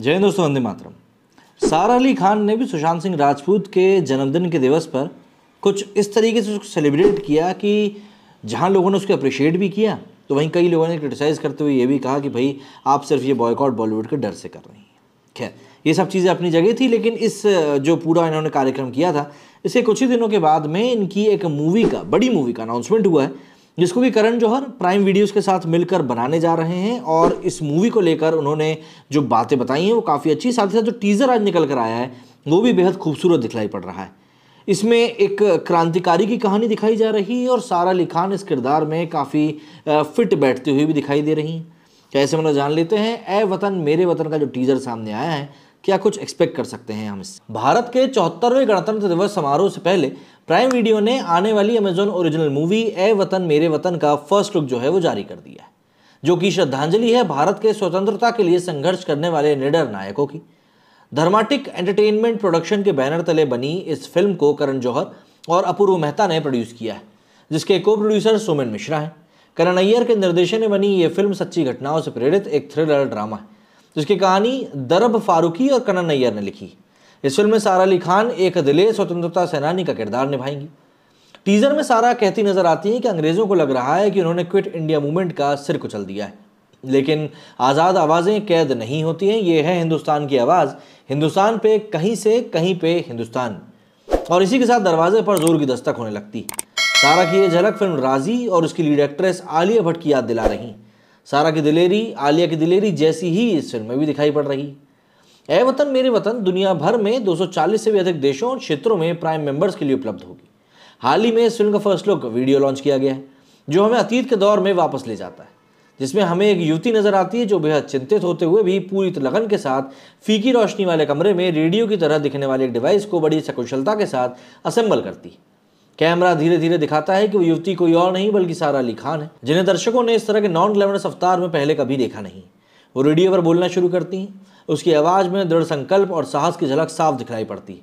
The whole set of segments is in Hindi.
जय दोस्तों वंदे मातरम सारा अली खान ने भी सुशांत सिंह राजपूत के जन्मदिन के दिवस पर कुछ इस तरीके से उसको सेलिब्रेट किया कि जहाँ लोगों ने उसको अप्रिशिएट भी किया तो वहीं कई लोगों ने क्रिटिसाइज़ करते हुए ये भी कहा कि भाई आप सिर्फ ये बॉयकॉट बॉलीवुड के डर से कर रही हैं खैर ये सब चीज़ें अपनी जगह थी लेकिन इस जो पूरा इन्होंने कार्यक्रम किया था इसे कुछ ही दिनों के बाद में इनकी एक मूवी का बड़ी मूवी का अनाउंसमेंट हुआ है जिसको कि करण जौहर प्राइम वीडियोस के साथ मिलकर बनाने जा रहे हैं और इस मूवी को लेकर उन्होंने जो बातें बताई हैं वो काफ़ी अच्छी साथ ही साथ जो टीज़र आज निकल कर आया है वो भी बेहद खूबसूरत दिखलाई पड़ रहा है इसमें एक क्रांतिकारी की कहानी दिखाई जा रही है और सारा अली खान इस किरदार में काफ़ी फिट बैठती हुई भी दिखाई दे रही हैं कैसे मतलब जान लेते हैं ए वतन मेरे वतन का जो टीज़र सामने आया है क्या कुछ एक्सपेक्ट कर सकते हैं हम इससे भारत के चौहत्तरवें गणतंत्र दिवस समारोह से पहले प्राइम वीडियो ने आने वाली अमेजोन ओरिजिनल मूवी ए वतन मेरे वतन का फर्स्ट लुक जो है वो जारी कर दिया है जो कि श्रद्धांजलि है भारत के स्वतंत्रता के लिए संघर्ष करने वाले निडर नायकों की धर्माटिक एंटरटेनमेंट प्रोडक्शन के बैनर तले बनी इस फिल्म को करण जौहर और अपूर्व मेहता ने प्रोड्यूस किया है जिसके को प्रोड्यूसर सोमन मिश्रा हैं करण अय्यर के निर्देशन में बनी ये फिल्म सच्ची घटनाओं से प्रेरित एक थ्रिलर ड्रामा है जिसकी कहानी दरब फारूकी और कनन नैयर ने लिखी इस फिल्म में सारा अली खान एक दिले स्वतंत्रता सेनानी का किरदार निभाएंगी टीजर में सारा कहती नजर आती है कि अंग्रेज़ों को लग रहा है कि उन्होंने क्विट इंडिया मूवमेंट का सिर कुचल दिया है लेकिन आज़ाद आवाज़ें कैद नहीं होती हैं ये है हिंदुस्तान की आवाज़ हिंदुस्तान पे कहीं से कहीं पे हिंदुस्तान और इसी के साथ दरवाजे पर जोर की दस्तक होने लगती सारा की ये झलक फिल्म राजी और उसकी लीड एक्ट्रेस आलिया भट्ट की याद दिला रही सारा की दिलेरी आलिया की दिलेरी जैसी ही इस फिल्म में भी दिखाई पड़ रही ए वतन मेरे वतन दुनिया भर में 240 से भी अधिक देशों और क्षेत्रों में प्राइम मेंबर्स के लिए उपलब्ध होगी हाल ही में इस फिल्म का फर्स्ट लुक वीडियो लॉन्च किया गया है जो हमें अतीत के दौर में वापस ले जाता है जिसमें हमें एक युवती नजर आती है जो बेहद चिंतित होते हुए भी पूरी लगन के साथ फीकी रोशनी वाले कमरे में रेडियो की तरह दिखने वाले एक डिवाइस को बड़ी सकुशलता के साथ असेंबल करती है कैमरा धीरे धीरे दिखाता है कि वो युवती कोई और नहीं बल्कि सारा अली खान है जिन्हें दर्शकों ने इस तरह के नॉन ग्लैमरस अवतार में पहले कभी देखा नहीं वो रेडियो पर बोलना शुरू करती हैं उसकी आवाज़ में दृढ़ संकल्प और साहस की झलक साफ दिखाई पड़ती है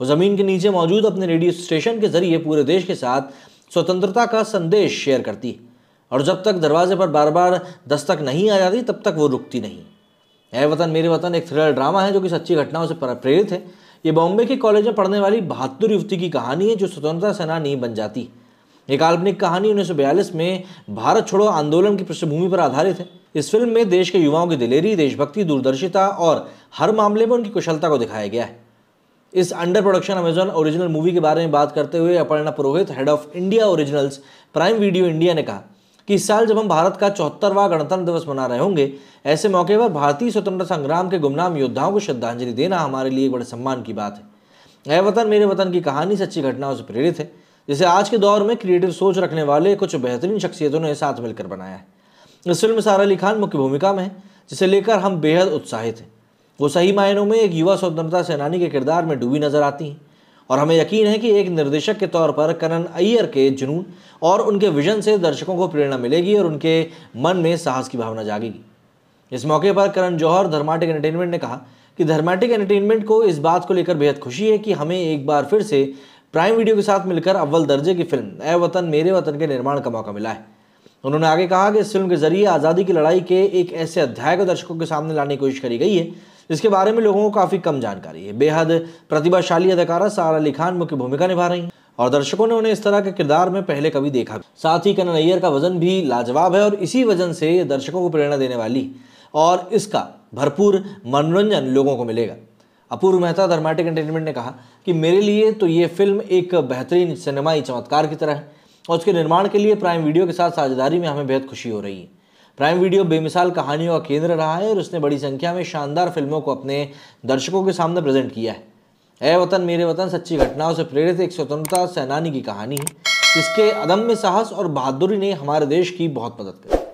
वो ज़मीन के नीचे मौजूद अपने रेडियो स्टेशन के जरिए पूरे देश के साथ स्वतंत्रता का संदेश शेयर करती है और जब तक दरवाजे पर बार बार दस्तक नहीं आ जाती तब तक वो रुकती नहीं ए वतन मेरे वतन एक थ्रिलर ड्रामा है जो कि सच्ची घटनाओं से प्रेरित है ये बॉम्बे के कॉलेज में पढ़ने वाली बहादुर युवती की कहानी है जो स्वतंत्रता सेनानी बन जाती ये काल्पनिक कहानी उन्नीस में भारत छोड़ो आंदोलन की पृष्ठभूमि पर आधारित है इस फिल्म में देश के युवाओं की दिलेरी देशभक्ति दूरदर्शिता और हर मामले में उनकी कुशलता को दिखाया गया है इस under production Amazon original movie के बारे में बात करते हुए Aparna Purohit head of India originals Prime Video India ने कहा कि इस साल जब हम भारत का चौहत्तरवा गणतंत्र दिवस मना रहे होंगे ऐसे मौके पर भारतीय स्वतंत्रता संग्राम के गुमनाम योद्धाओं को श्रद्धांजलि देना हमारे लिए बड़े सम्मान की बात है अय वतन मेरे वतन की कहानी सच्ची घटनाओं से प्रेरित है जिसे आज के दौर में क्रिएटिव सोच रखने वाले कुछ बेहतरीन शख्सियतों ने साथ मिलकर बनाया है इस फिल्म में सारा अली खान मुख्य भूमिका में है जिसे लेकर हम बेहद उत्साहित हैं वो सही मायनों में एक युवा स्वतंत्रता सेनानी के किरदार में डूबी नजर आती हैं और हमें यकीन है कि एक निर्देशक के तौर पर करण अय्यर के जुनून और उनके विजन से दर्शकों को प्रेरणा मिलेगी और उनके मन में साहस की भावना जागेगी इस मौके पर करण जौहर धर्माटिक एंटरटेनमेंट ने कहा कि धर्माटिक एंटरटेनमेंट को इस बात को लेकर बेहद खुशी है कि हमें एक बार फिर से प्राइम वीडियो के साथ मिलकर अव्वल दर्जे की फिल्म ए वतन मेरे वतन के निर्माण का मौका मिला है उन्होंने आगे कहा कि इस फिल्म के जरिए आज़ादी की लड़ाई के एक ऐसे अध्याय को दर्शकों के सामने लाने की कोशिश करी गई है जिसके बारे में लोगों को काफ़ी कम जानकारी है बेहद प्रतिभाशाली अदाकारा सारा अली खान मुख्य भूमिका निभा रही हैं और दर्शकों ने उन्हें इस तरह के किरदार में पहले कभी देखा साथ ही कनन अय्यर का वजन भी लाजवाब है और इसी वजन से दर्शकों को प्रेरणा देने वाली और इसका भरपूर मनोरंजन लोगों को मिलेगा अपूर्व मेहता धर्माटिक एंटरटेनमेंट ने कहा कि मेरे लिए तो ये फिल्म एक बेहतरीन सिनेमाई चमत्कार की तरह है और उसके निर्माण के लिए प्राइम वीडियो के साथ साझेदारी में हमें बेहद खुशी हो रही है प्राइम वीडियो बेमिसाल कहानियों का केंद्र रहा है और उसने बड़ी संख्या में शानदार फिल्मों को अपने दर्शकों के सामने प्रेजेंट किया है ए वतन मेरे वतन सच्ची घटनाओं से प्रेरित एक स्वतंत्रता सेनानी की कहानी है जिसके अदम्य साहस और बहादुरी ने हमारे देश की बहुत मदद करी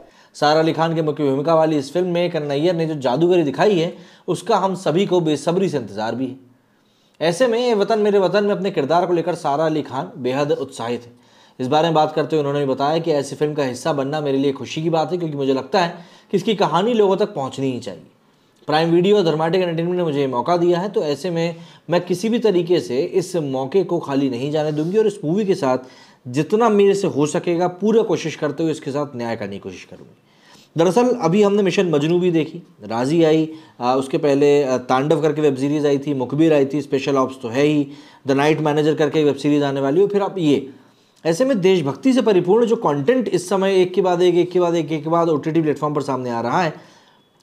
सारा अली खान की मुख्य भूमिका वाली इस फिल्म में कन्नैयर ने जो जादूगरी दिखाई है उसका हम सभी को बेसब्री से इंतजार भी है ऐसे में ए वतन मेरे वतन में अपने किरदार को लेकर सारा अली खान बेहद उत्साहित है इस बारे में बात करते हुए उन्होंने भी बताया कि ऐसी फिल्म का हिस्सा बनना मेरे लिए खुशी की बात है क्योंकि मुझे लगता है कि इसकी कहानी लोगों तक पहुँचनी ही चाहिए प्राइम वीडियो और धर्माटिक एंटरटेनमेंट ने मुझे मौका दिया है तो ऐसे में मैं किसी भी तरीके से इस मौके को खाली नहीं जाने दूंगी और इस मूवी के साथ जितना मेरे से हो सकेगा पूरा कोशिश करते हुए इसके साथ न्याय करने की कोशिश करूँगी दरअसल अभी हमने मिशन मजनू भी देखी राजी आई आ, उसके पहले तांडव करके वेब सीरीज़ आई थी मुखबिर आई थी स्पेशल ऑप्स तो है ही द नाइट मैनेजर करके वेब सीरीज़ आने वाली और फिर आप ये ऐसे में देशभक्ति से परिपूर्ण जो कंटेंट इस समय एक के बाद एक एक के बाद एक एक के बाद ओ टी प्लेटफॉर्म पर सामने आ रहा है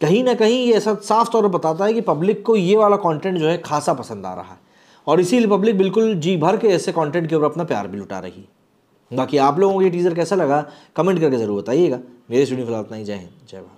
कहीं ना कहीं ये ऐसा साफ तौर पर बताता है कि पब्लिक को ये वाला कंटेंट जो है खासा पसंद आ रहा है और इसीलिए पब्लिक बिल्कुल जी भर के ऐसे कंटेंट के ऊपर अपना प्यार भी लुटा रही है बाकी आप लोगों को ये टीज़र कैसा लगा कमेंट करके ज़रूर बताइएगा मेरे स्टूडियो फिलहाल इतना ही जय हिंद जय भारत